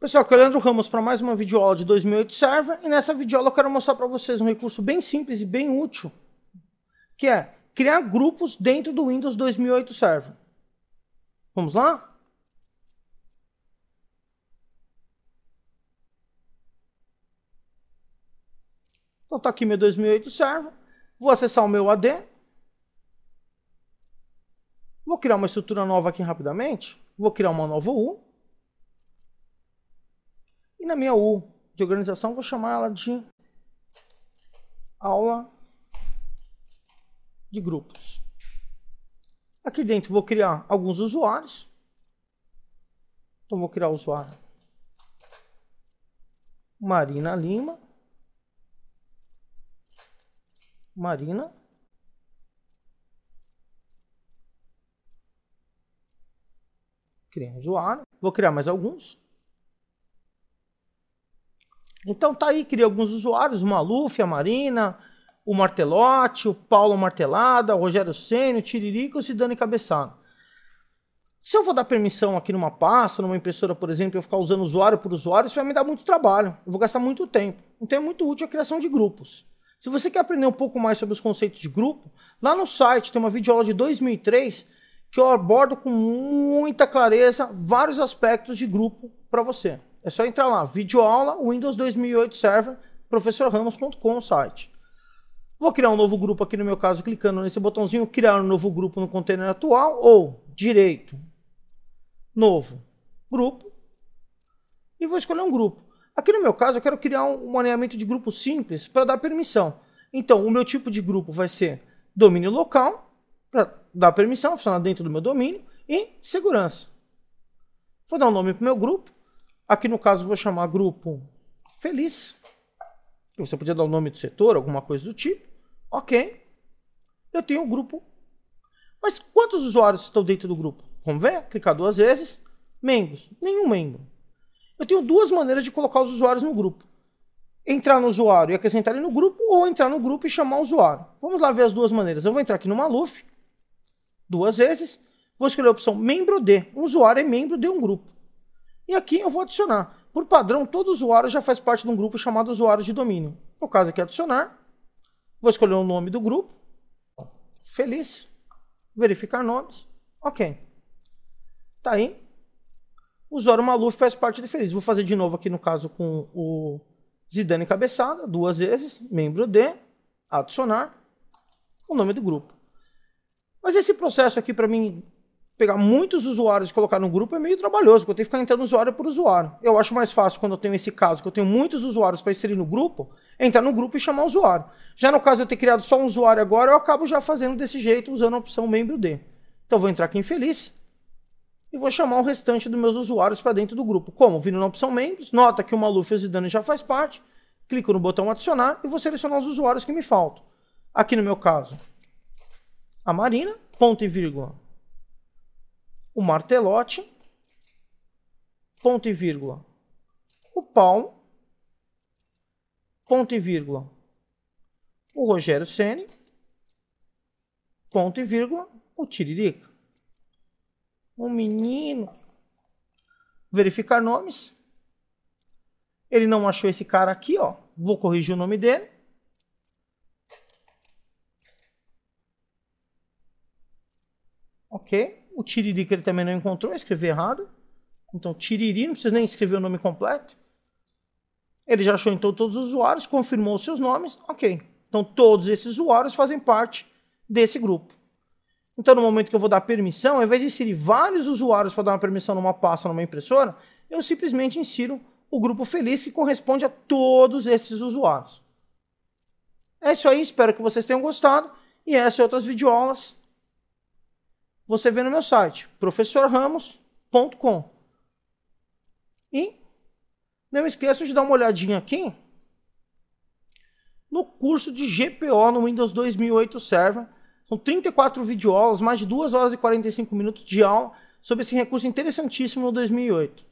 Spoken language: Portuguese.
Pessoal, aqui é o Leandro Ramos para mais uma videoaula de 2008 Server e nessa videoaula eu quero mostrar para vocês um recurso bem simples e bem útil que é criar grupos dentro do Windows 2008 Server. Vamos lá? Então tá aqui meu 2008 Server, vou acessar o meu AD, vou criar uma estrutura nova aqui rapidamente, vou criar uma nova U, na minha U de organização, vou chamar ela de aula de grupos. Aqui dentro vou criar alguns usuários. Então vou criar o usuário Marina Lima. Marina. Criar um usuário. Vou criar mais alguns. Então tá aí, criei alguns usuários, o Maluf, a Marina, o Martelotti, o Paulo Martelada, o Rogério Senna, o Tiririca e o Sidane Cabeçado. Se eu vou dar permissão aqui numa pasta, numa impressora, por exemplo, eu ficar usando usuário por usuário, isso vai me dar muito trabalho. Eu vou gastar muito tempo. Então é muito útil a criação de grupos. Se você quer aprender um pouco mais sobre os conceitos de grupo, lá no site tem uma videoaula de 2003 que eu abordo com muita clareza vários aspectos de grupo para você. É só entrar lá, videoaula Windows 2008 Server, professorramos.com site. Vou criar um novo grupo aqui no meu caso, clicando nesse botãozinho, criar um novo grupo no container atual, ou direito, novo, grupo, e vou escolher um grupo. Aqui no meu caso, eu quero criar um maneamento de grupo simples para dar permissão. Então, o meu tipo de grupo vai ser domínio local, para dar permissão, funcionar dentro do meu domínio, e segurança. Vou dar um nome para o meu grupo, Aqui no caso vou chamar grupo feliz. Você podia dar o nome do setor, alguma coisa do tipo. Ok. Eu tenho um grupo. Mas quantos usuários estão dentro do grupo? Vamos ver? Clicar duas vezes. Membros. Nenhum membro. Eu tenho duas maneiras de colocar os usuários no grupo. Entrar no usuário e acrescentar ele no grupo, ou entrar no grupo e chamar o usuário. Vamos lá ver as duas maneiras. Eu vou entrar aqui no Maluf, duas vezes. Vou escolher a opção membro de. Um usuário é membro de um grupo. E aqui eu vou adicionar. Por padrão, todo usuário já faz parte de um grupo chamado usuários de domínio. No caso aqui, adicionar. Vou escolher o nome do grupo. Feliz. Verificar nomes. Ok. Tá aí. O usuário Maluf faz parte de Feliz. Vou fazer de novo aqui no caso com o Zidane Cabeçada, duas vezes. Membro D, Adicionar. O nome do grupo. Mas esse processo aqui para mim pegar muitos usuários e colocar no grupo é meio trabalhoso, porque eu tenho que ficar entrando usuário por usuário. Eu acho mais fácil quando eu tenho esse caso, que eu tenho muitos usuários para inserir no grupo, entrar no grupo e chamar o usuário. Já no caso de eu ter criado só um usuário agora, eu acabo já fazendo desse jeito, usando a opção membro D. Então eu vou entrar aqui em Feliz e vou chamar o restante dos meus usuários para dentro do grupo. Como? Vindo na opção membros, nota que o Maluf e o Zidane já faz parte, clico no botão adicionar e vou selecionar os usuários que me faltam. Aqui no meu caso, a Marina, ponto e vírgula, o martelote, ponto e vírgula, o Paulo, ponto e vírgula, o Rogério Ceni, ponto e vírgula, o Tiririca. O menino verificar nomes. Ele não achou esse cara aqui, ó. Vou corrigir o nome dele. Ok? O Tiririca ele também não encontrou, escreveu errado. Então, Tiriri, não precisa nem escrever o nome completo. Ele já achou então todos os usuários, confirmou os seus nomes, ok. Então, todos esses usuários fazem parte desse grupo. Então, no momento que eu vou dar permissão, ao invés de inserir vários usuários para dar uma permissão numa pasta, numa impressora, eu simplesmente insiro o grupo feliz que corresponde a todos esses usuários. É isso aí, espero que vocês tenham gostado. E essas e outras videoaulas você vê no meu site, professorramos.com. E não esqueça de dar uma olhadinha aqui no curso de GPO no Windows 2008 Server. São 34 videoaulas, mais de 2 horas e 45 minutos de aula sobre esse recurso interessantíssimo no 2008.